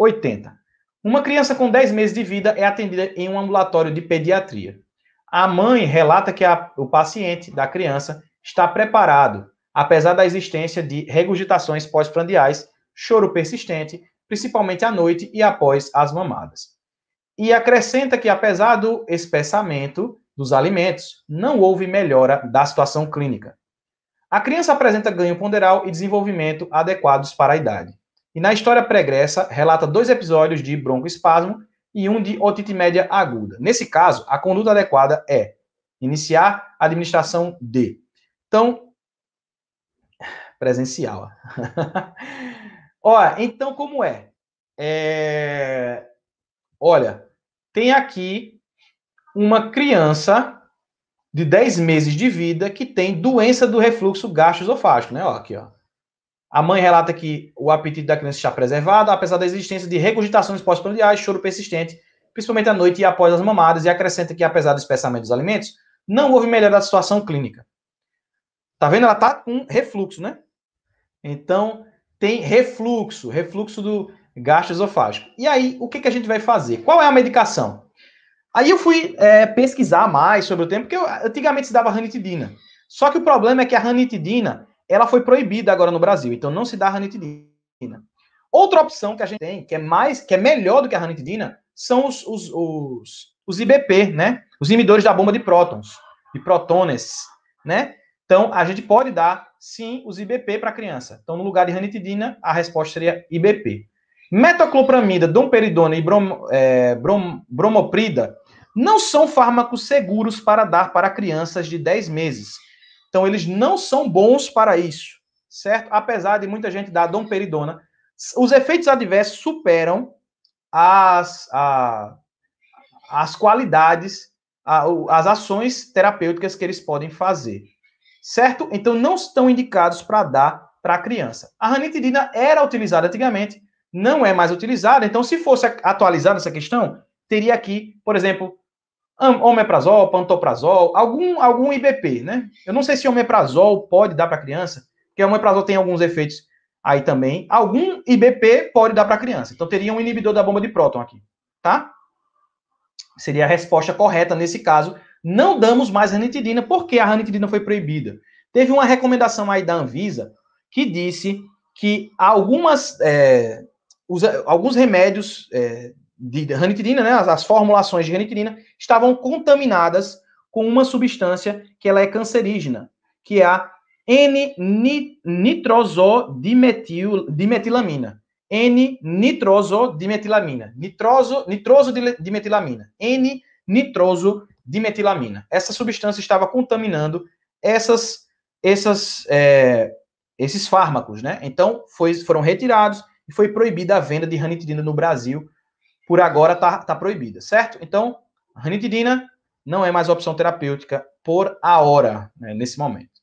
80. Uma criança com 10 meses de vida é atendida em um ambulatório de pediatria. A mãe relata que a, o paciente da criança está preparado, apesar da existência de regurgitações pós-prandiais, choro persistente, principalmente à noite e após as mamadas. E acrescenta que, apesar do espessamento dos alimentos, não houve melhora da situação clínica. A criança apresenta ganho ponderal e desenvolvimento adequados para a idade e na história pregressa relata dois episódios de broncoespasmo e um de otite média aguda. Nesse caso, a conduta adequada é iniciar a administração de. Então, presencial. olha, então como é? é? Olha, tem aqui uma criança de 10 meses de vida que tem doença do refluxo gastroesofágico, né? Ó, aqui, ó. A mãe relata que o apetite da criança está preservado, apesar da existência de regurgitações pós-prandiais, choro persistente, principalmente à noite e após as mamadas, e acrescenta que, apesar do espessamento dos alimentos, não houve melhora da situação clínica. Tá vendo? Ela tá com refluxo, né? Então, tem refluxo, refluxo do gastroesofágico. E aí, o que, que a gente vai fazer? Qual é a medicação? Aí eu fui é, pesquisar mais sobre o tempo, porque eu, antigamente se dava ranitidina. Só que o problema é que a ranitidina ela foi proibida agora no Brasil, então não se dá ranitidina. Outra opção que a gente tem, que é mais, que é melhor do que a ranitidina, são os, os, os, os IBP, né? Os inibidores da bomba de prótons, de protones, né? Então, a gente pode dar, sim, os IBP para a criança. Então, no lugar de ranitidina, a resposta seria IBP. Metoclopramida, domperidona e brom, é, brom, bromoprida não são fármacos seguros para dar para crianças de 10 meses então, eles não são bons para isso, certo? Apesar de muita gente dar domperidona, os efeitos adversos superam as, a, as qualidades, a, as ações terapêuticas que eles podem fazer, certo? Então, não estão indicados para dar para a criança. A ranitidina era utilizada antigamente, não é mais utilizada, então, se fosse atualizada essa questão, teria aqui, por exemplo, omeprazol, pantoprazol, algum, algum IBP, né? Eu não sei se omeprazol pode dar para criança, porque omeprazol tem alguns efeitos aí também. Algum IBP pode dar para criança. Então teria um inibidor da bomba de próton aqui, tá? Seria a resposta correta nesse caso. Não damos mais ranitidina porque a ranitidina foi proibida. Teve uma recomendação aí da Anvisa que disse que algumas é, os, alguns remédios é, de ranitidina, né, as, as formulações de ranitidina, estavam contaminadas com uma substância que ela é cancerígena, que é a n nitrosodimetilamina N-nitrosodimetilamina. Nitroso, nitroso n nitrosodimetilamina Essa substância estava contaminando essas, essas, é, esses fármacos, né? Então, foi, foram retirados e foi proibida a venda de ranitidina no Brasil por agora está tá proibida, certo? Então, ranitidina não é mais opção terapêutica por a hora, né, nesse momento.